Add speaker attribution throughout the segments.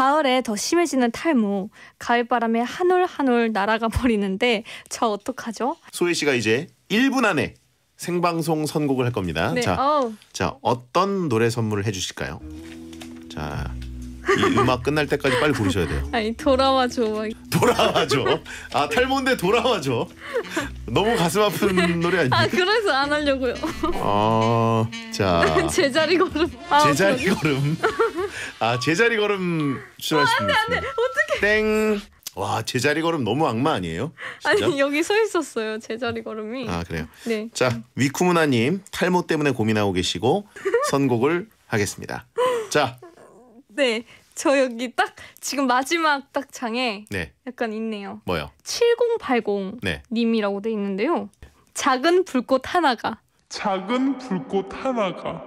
Speaker 1: 가을에 더 심해지는 탈모, 가을바람에 한올한올 날아가 버리는데 저 어떡하죠? 소희 씨가 이제 1분 안에 생방송 선곡을 할 겁니다. 네. 자, 어자 어떤 노래 선물을 해주실까요? 자이 음악 끝날 때까지 빨리 부르셔야 돼요. 아니 돌아와줘. 막. 돌아와줘. 아 탈모인데 돌아와줘. 너무 가슴 아픈 노래 아니에요? 아 그래서 안 하려고요. 어, 자 제자리 걸음. 아, 제자리 그럼- 걸음. 아 제자리 걸음 추천하시면 아, 안돼 안돼 어떻게? 땡. 와 제자리 걸음 너무 악마 아니에요? 진짜? 아니 여기 서 있었어요 제자리 걸음이. 아 그래요. 네. 자 위쿠문화님 탈모 때문에 고민하고 계시고 선곡을 하겠습니다. 자 네. 저 여기 딱 지금 마지막 딱 장에 네. 약간 있네요. 뭐요? 7080 네. 님이라고 돼 있는데요. 작은 불꽃 하나가 작은 불꽃 하나가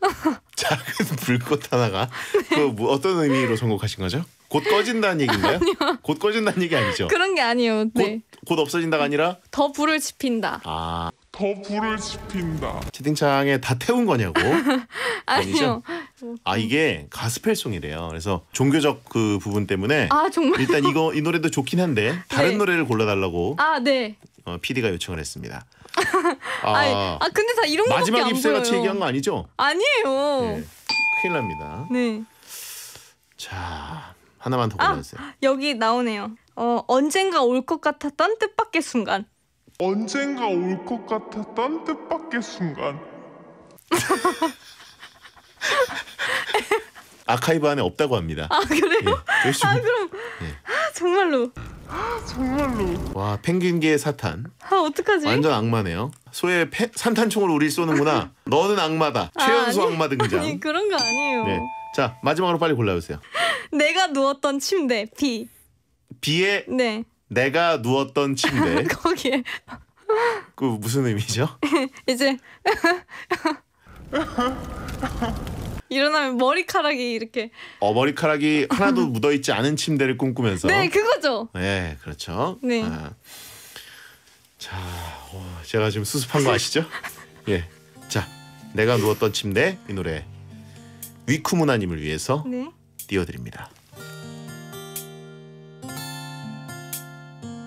Speaker 1: 작은 불꽃 하나가 네. 그 그뭐 어떤 의미로 선곡하신 거죠? 곧 꺼진다는 얘기인가요? 아니요. 곧 꺼진다는 얘기 아니죠? 그런 게 아니에요. 네. 곧, 없어진다가 아니라 더 불을 지핀다. 아. 더 불을 지핀다. 채팅창에 다 태운 거냐고? 아니죠? 아니요. 아 이게 가스펠송이래요. 그래서 종교적 그 부분 때문에 아 정말 일단 이거 이 노래도 좋긴 한데 네. 다른 네. 노래를 골라달라고 아 네. 어, PD가 요청을 했습니다. 아, 아니, 아 근데 다 이런 거밖에 마지막 입새같이 얘기한 거 아니죠? 아니에요. 네. 큰일 납니다. 네. 자 하나만 더 아, 골라주세요. 아, 여기 나오네요. 어 언젠가 올 것 같았던 뜻밖의 순간. 언젠가 올 것 같았던 뜻밖의 순간. 아카이브 안에 없다고 합니다. 아 그래요? 예, 아 그럼 예. 아, 정말로. 아, 정말로. 와 펭귄계의 사탄. 아 어떡하지? 완전 악마네요. 소의 산탄총을 우리 쏘는구나. 너는 악마다. 아, 최연소 아, 악마 등장. 아니 그런 거 아니에요. 네. 자 마지막으로 빨리 골라주세요. 내가 누웠던 침대 B. B의 네. 내가 누웠던 침대. 거기에. 그 무슨 의미죠? 이제. 일어나면 머리카락이 이렇게 어 머리카락이 하나도 묻어 있지 않은 침대를 꿈꾸면서 네 그거죠. 네 그렇죠. 네. 아. 자, 어, 제가 지금 수습한 거 아시죠? 예. 자, 내가 누웠던 침대 이 노래 위쿠무나님을 위해서 네. 띄워드립니다.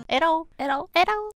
Speaker 1: 에러 에러 에러